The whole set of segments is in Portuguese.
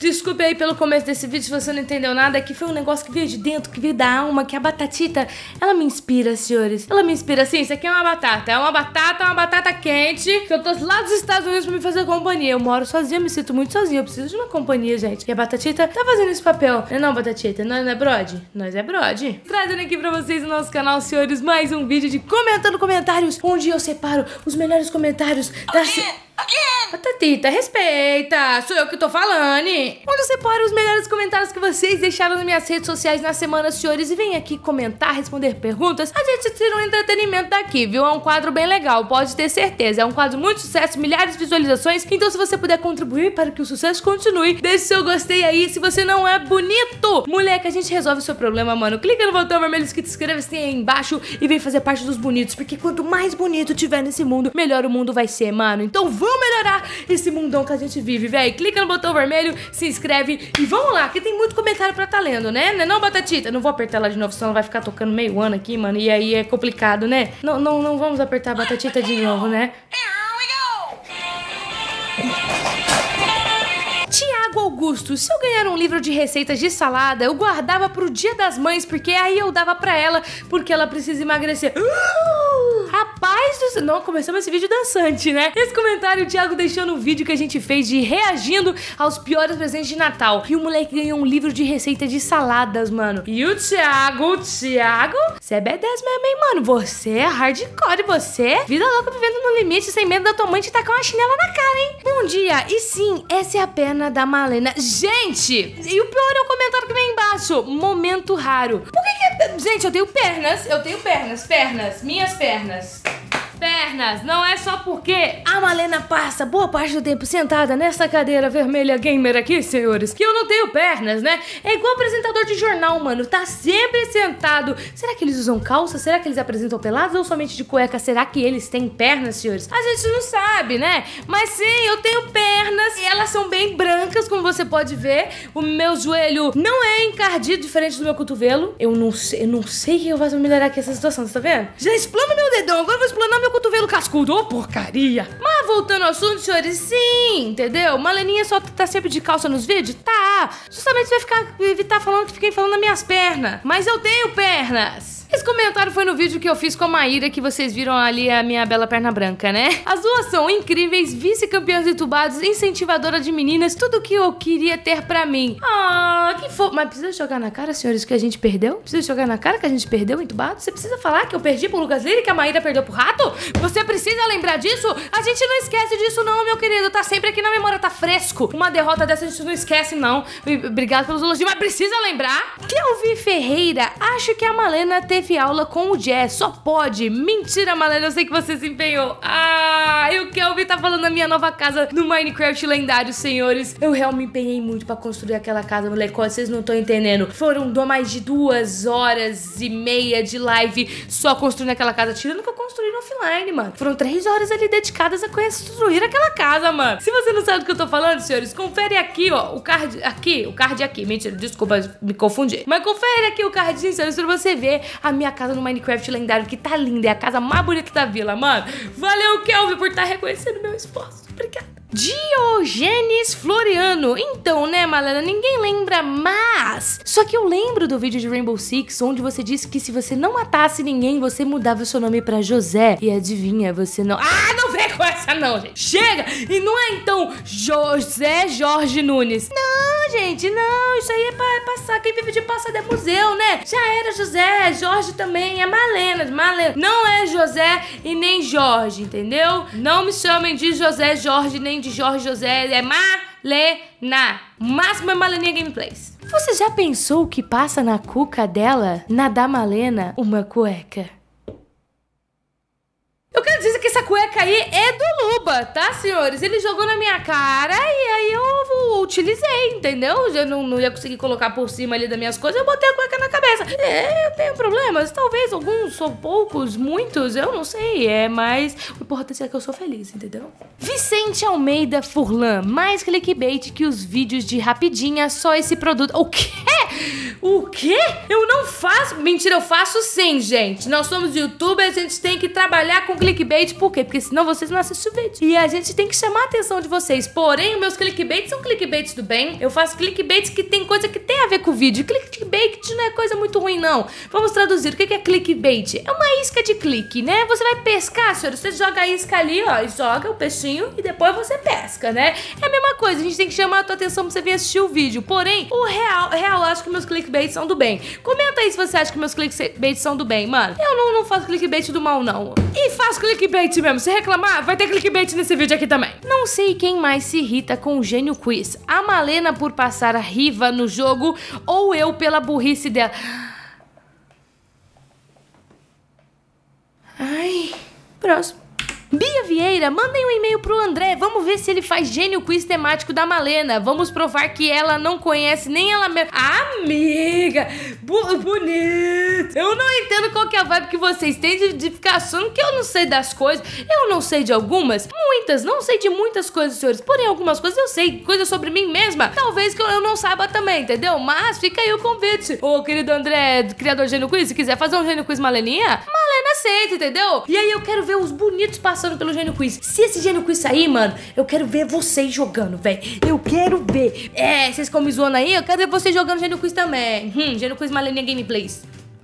desculpe aí pelo começo desse vídeo se você não entendeu nada, que foi um negócio que veio de dentro, que veio da alma, que a batatita, ela me inspira, senhores. Ela me inspira, sim, isso aqui é uma batata, é uma batata, uma batata quente, que eu tô lá dos Estados Unidos pra me fazer companhia. Eu moro sozinha, me sinto muito sozinha, eu preciso de uma companhia, gente. E a batatita tá fazendo esse papel. Não é não, batatita? Nós é, não é brode? Nós é brode. Trazendo aqui pra vocês no nosso canal, senhores, mais um vídeo de Comentando Comentários, onde eu separo os melhores comentários da... Okay. Tatita Patatita, respeita! Sou eu que tô falando! Onde eu separo os melhores comentários que vocês deixaram nas minhas redes sociais na semana, senhores, e vem aqui comentar, responder perguntas. A gente tira um entretenimento daqui, viu? É um quadro bem legal, pode ter certeza. É um quadro muito sucesso, milhares de visualizações. Então, se você puder contribuir para que o sucesso continue, deixe seu gostei aí. Se você não é bonito, moleque, a gente resolve o seu problema, mano. Clica no botão vermelho que te inscreve, se tem aí embaixo e vem fazer parte dos bonitos, porque quanto mais bonito tiver nesse mundo, melhor o mundo vai ser, mano. Então vamos! Vamos melhorar esse mundão que a gente vive, velho. Clica no botão vermelho, se inscreve e vamos lá, que tem muito comentário pra tá lendo, né? Não é não, Batatita? Não vou apertar ela de novo, senão ela vai ficar tocando meio ano aqui, mano. E aí é complicado, né? Não, não, não vamos apertar a Batatita de novo, né? Tiago Augusto, se eu ganhar um livro de receitas de salada, eu guardava pro dia das mães, porque aí eu dava pra ela, porque ela precisa emagrecer. Uh! nós começamos esse vídeo dançante, né? Esse comentário o Thiago deixou no vídeo que a gente fez de reagindo aos piores presentes de Natal. E o moleque ganhou um livro de receita de saladas, mano. E o Thiago, o Thiago, você é B10 mesmo, hein, mano? Você é hardcore, você. É vida louca vivendo no limite, sem medo da tua mãe te tacar uma chinela na cara, hein? Bom dia, e sim, essa é a perna da Malena. Gente! E o pior é o comentário que vem embaixo. Momento raro. Por que que... É, gente, eu tenho pernas, eu tenho pernas, pernas, minhas pernas pernas. Não é só porque a Malena passa boa parte do tempo sentada nessa cadeira vermelha gamer aqui, senhores, que eu não tenho pernas, né? É igual apresentador de jornal, mano. Tá sempre sentado. Será que eles usam calça? Será que eles apresentam pelados ou somente de cueca? Será que eles têm pernas, senhores? A gente não sabe, né? Mas sim, eu tenho pernas e elas são bem brancas, como você pode ver. O meu joelho não é encardido, diferente do meu cotovelo. Eu não sei, eu não sei o que eu faço pra melhorar aqui essa situação, você tá vendo? Já explana meu dedão, agora eu vou explanar meu meu cotovelo cascudo, ô oh, porcaria. Mas voltando ao assunto, senhores, sim, entendeu? Maleninha só tá sempre de calça nos vídeos? Tá. Justamente você vai ficar, evitar falando que fiquei falando nas minhas pernas. Mas eu tenho pernas. Esse comentário foi no vídeo que eu fiz com a Maíra, que vocês viram ali a minha bela perna branca, né? As duas são incríveis, vice-campeãs de tubados, incentivadora de meninas, tudo que eu queria ter pra mim. Ah, que fofo. Mas precisa jogar na cara, senhores, que a gente perdeu? Precisa jogar na cara que a gente perdeu em tubados? Você precisa falar que eu perdi pro Lucas Lira e que a Maíra perdeu pro Rato? Você precisa lembrar disso? A gente não esquece disso não, meu querido. Tá sempre aqui na memória, tá fresco. Uma derrota dessa a gente não esquece, não. Obrigado pelos elogios, mas precisa lembrar que Ferreira. Acho que a Malena tem teve aula com o Jess, só pode. Mentira, Malena, eu sei que você se empenhou. Ah, eu quero tá falando da minha nova casa no Minecraft lendário, senhores. Eu realmente empenhei muito para construir aquela casa, moleque, vocês não estão entendendo. Foram mais de duas horas e meia de live só construindo aquela casa, tirando que eu construí no offline, mano. Foram três horas ali dedicadas a construir aquela casa, mano. Se você não sabe do que eu tô falando, senhores, confere aqui, ó, o card aqui, o card aqui, mentira, desculpa me confundir. Mas confere aqui o cardzinho, senhores, pra você ver a a minha casa no Minecraft lendário, que tá linda, é a casa mais bonita da vila, mano. Valeu, Kelvin, por estar tá reconhecendo meu esforço. Obrigada. Diogenes Floriano. Então, né, Malena, ninguém lembra, mas... Só que eu lembro do vídeo de Rainbow Six, onde você disse que se você não matasse ninguém, você mudava o seu nome pra José. E adivinha, você não... Ah, não vem com essa não, gente. Chega! E não é, então, José Jorge Nunes. Não! gente, não, isso aí é pra é passar. Quem vive de passado é museu, né? Já era José, Jorge também, é Malena, Malena. Não é José e nem Jorge, entendeu? Não me chamem de José Jorge, nem de Jorge José, é Malena. Máxima máximo é Maleninha Gameplays. Você já pensou o que passa na cuca dela, na da Malena, uma cueca? essa cueca aí é do Luba, tá, senhores? Ele jogou na minha cara e aí eu utilizei, entendeu? Eu não, não ia conseguir colocar por cima ali das minhas coisas, eu botei a cueca na cabeça. É, eu tenho problemas, talvez alguns ou poucos, muitos, eu não sei, é, mas o importante é que eu sou feliz, entendeu? Vicente Almeida Furlan, mais clickbait que os vídeos de rapidinha, só esse produto. O quê? O quê? Eu não faço. Mentira, eu faço sim, gente. Nós somos youtubers, a gente tem que trabalhar com clickbait. Por quê? Porque senão vocês não assistem o vídeo. E a gente tem que chamar a atenção de vocês. Porém, meus clickbaits são clickbaits do bem. Eu faço clickbaits que tem coisa que tem a ver com o vídeo. Clickbait não é coisa muito ruim, não. Vamos traduzir. O que é clickbait? É uma isca de clique, né? Você vai pescar, senhor. Você joga a isca ali, ó, e joga o peixinho e depois você pesca, né? É a mesma coisa. A gente tem que chamar a tua atenção pra você vir assistir o vídeo. Porém, o real, é real, eu acho que meus clickbaits são do bem. Comenta aí se você acha que meus clickbaits são do bem, mano. Eu não, não faço clickbait do mal, não. E faço clickbait mesmo. Se reclamar, vai ter clickbait nesse vídeo aqui também. Não sei quem mais se irrita com o Gênio Quiz. A Malena por passar a riva no jogo ou eu pela burrice face dela. Ai, próximo. Bia Vieira, mandem um e-mail pro André, vamos ver se ele faz gênio quiz temático da Malena. Vamos provar que ela não conhece nem ela mesma. Amiga, bonito. Eu não entendo qual que é a vibe que vocês têm de, de ficar achando que eu não sei das coisas. Eu não sei de algumas, muitas, não sei de muitas coisas, senhores. Porém, algumas coisas eu sei, coisas sobre mim mesma. Talvez que eu não saiba também, entendeu? Mas fica aí o convite. Ô, querido André, criador de Gênio Quiz, se quiser fazer um Gênio Quiz Maleninha, aceito, entendeu? E aí eu quero ver os bonitos passando pelo Gênio Quiz. Se esse Gênio Quiz sair, mano, eu quero ver vocês jogando, velho. Eu quero ver. É, vocês ficam me zoando aí, eu quero ver vocês jogando Gênio Quiz também. Hum, Gênio Quiz Malenia Gameplays.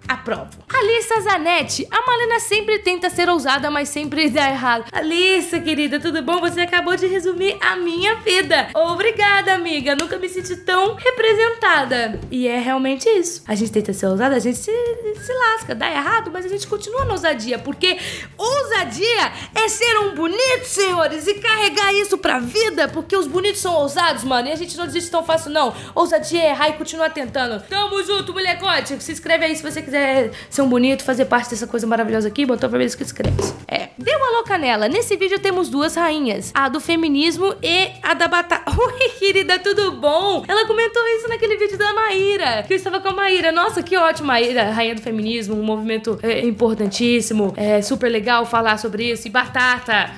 Aprovo. Alissa Zanetti. A Malena sempre tenta ser ousada, mas sempre dá errado. Alissa, querida, tudo bom? Você acabou de resumir a minha vida. Obrigada, amiga. Nunca me senti tão representada. E é realmente isso. A gente tenta ser ousada, a gente se, se lasca, dá errado, mas a gente continua na ousadia, porque ousadia é ser um bonito, senhores, e carregar isso pra vida, porque os bonitos são ousados, mano, e a gente não desiste tão fácil, não. Ousadia é errar e continuar tentando. Tamo junto, molecote. Se inscreve aí se você quiser é ser um bonito, fazer parte dessa coisa maravilhosa aqui, botou pra ver isso que escreve. É, dê uma louca nela. Nesse vídeo temos duas rainhas, a do feminismo e a da batata. Oi, querida, tudo bom? Ela comentou isso naquele vídeo da Maíra, que eu estava com a Maíra. Nossa, que ótimo, Maíra, rainha do feminismo, um movimento é, importantíssimo, é super legal falar sobre isso. E batata,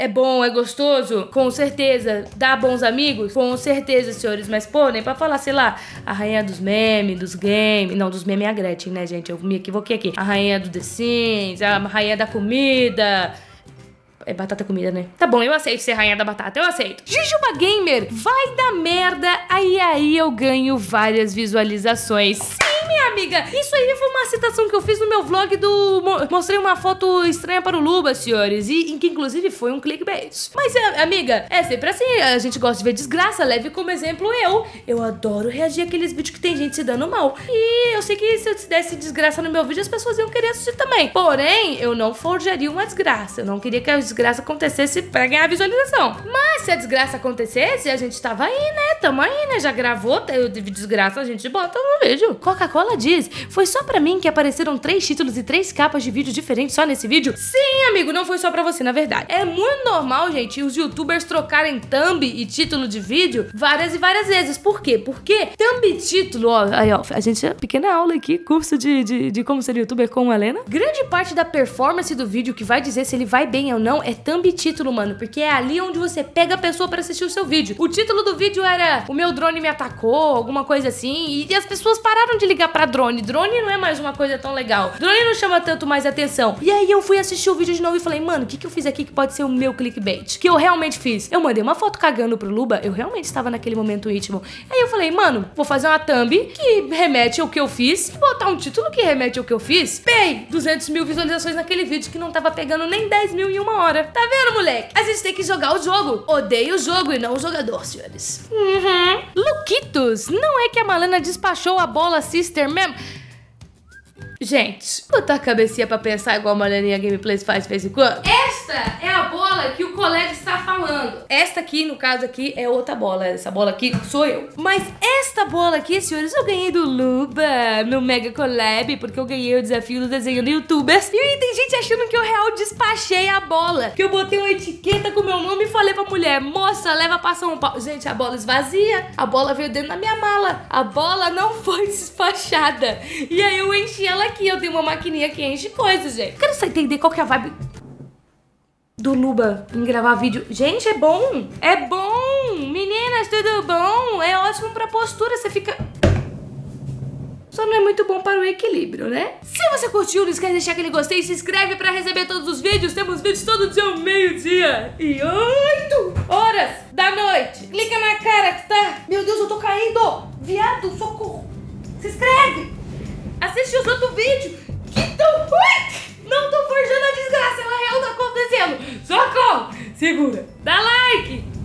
é bom, é gostoso? Com certeza. Dá bons amigos? Com certeza, senhores. Mas, pô, nem pra falar, sei lá, a rainha dos memes, dos games. Não, dos memes é a Gretchen, né, gente? Eu me equivoquei aqui. A rainha do The Sims, a rainha da comida. É batata comida, né? Tá bom, eu aceito ser rainha da batata, eu aceito. Jujuba Gamer, vai da merda, aí aí eu ganho várias visualizações. Sim! minha amiga, isso aí foi uma citação que eu fiz no meu vlog do. Mostrei uma foto estranha para o Luba, senhores. E em que inclusive foi um clickbait. Mas, é, amiga, é sempre assim. A gente gosta de ver desgraça. Leve como exemplo eu. Eu adoro reagir àqueles vídeos que tem gente se dando mal. E eu sei que se eu desse desgraça no meu vídeo, as pessoas iam querer assistir também. Porém, eu não forjaria uma desgraça. Eu não queria que a desgraça acontecesse para ganhar visualização. Mas se a desgraça acontecesse, a gente tava aí, né? Tamo aí, né? Já gravou, eu de desgraça, a gente bota no vídeo. Coca-Cola Coca-Cola diz: Foi só para mim que apareceram três títulos e três capas de vídeo diferentes só nesse vídeo? Sim, amigo, não foi só para você, na verdade. É muito normal, gente, os youtubers trocarem thumb e título de vídeo várias e várias vezes. Por quê? Porque thumb e título, ó, aí, ó, a gente, é pequena aula aqui, curso de, de, de como ser youtuber com a Helena. Grande parte da performance do vídeo que vai dizer se ele vai bem ou não é thumb e título, mano, porque é ali onde você pega a pessoa para assistir o seu vídeo. O título do vídeo era O meu drone me atacou, alguma coisa assim, e, e as pessoas pararam de ligar ligar pra drone. Drone não é mais uma coisa tão legal. Drone não chama tanto mais atenção. E aí eu fui assistir o vídeo de novo e falei, mano, o que, que eu fiz aqui que pode ser o meu clickbait? Que eu realmente fiz. Eu mandei uma foto cagando pro Luba, eu realmente estava naquele momento íntimo. Aí eu falei, mano, vou fazer uma thumb que remete ao que eu fiz e botar um título que remete ao que eu fiz. Pei, 200 mil visualizações naquele vídeo que não tava pegando nem 10 mil em uma hora. Tá vendo, moleque? A gente tem que jogar o jogo. Odeio o jogo e não o jogador, senhores. Uhum. Luquitos, não é que a Malena despachou a bola se sister mesmo. Gente, botar a cabecinha pra pensar igual a Marianinha Gameplays faz de vez em quando. Esta é a bola que o colega está falando. Esta aqui, no caso aqui, é outra bola. Essa bola aqui sou eu. Mas esta bola aqui, senhores, eu ganhei do Luba no Mega Collab, porque eu ganhei o desafio do desenho do YouTubers. E aí tem gente achando que eu real despachei a bola. Que eu botei uma etiqueta com meu nome e falei pra mulher, moça, leva pra São Paulo. Gente, a bola esvazia. A bola veio dentro da minha mala. A bola não foi despachada. E aí eu enchi ela aqui, eu tenho uma maquininha que enche coisas, gente. Eu quero só entender qual que é a vibe do Luba em gravar vídeo. Gente, é bom! É bom! Meninas, tudo bom? É ótimo pra postura, você fica... Só não é muito bom para o equilíbrio, né? Se você curtiu, não esquece de deixar aquele gostei, se inscreve pra receber todos os vídeos. Temos vídeos todo dia meio-dia e oito horas da noite. Clica na cara que tá... Meu Deus, eu tô caindo! Viado, socorro! Se inscreve! Assiste os outros vídeos que tão. Não tô forjando a desgraça, ela é real tá acontecendo. Socorro! Segura! Dá like!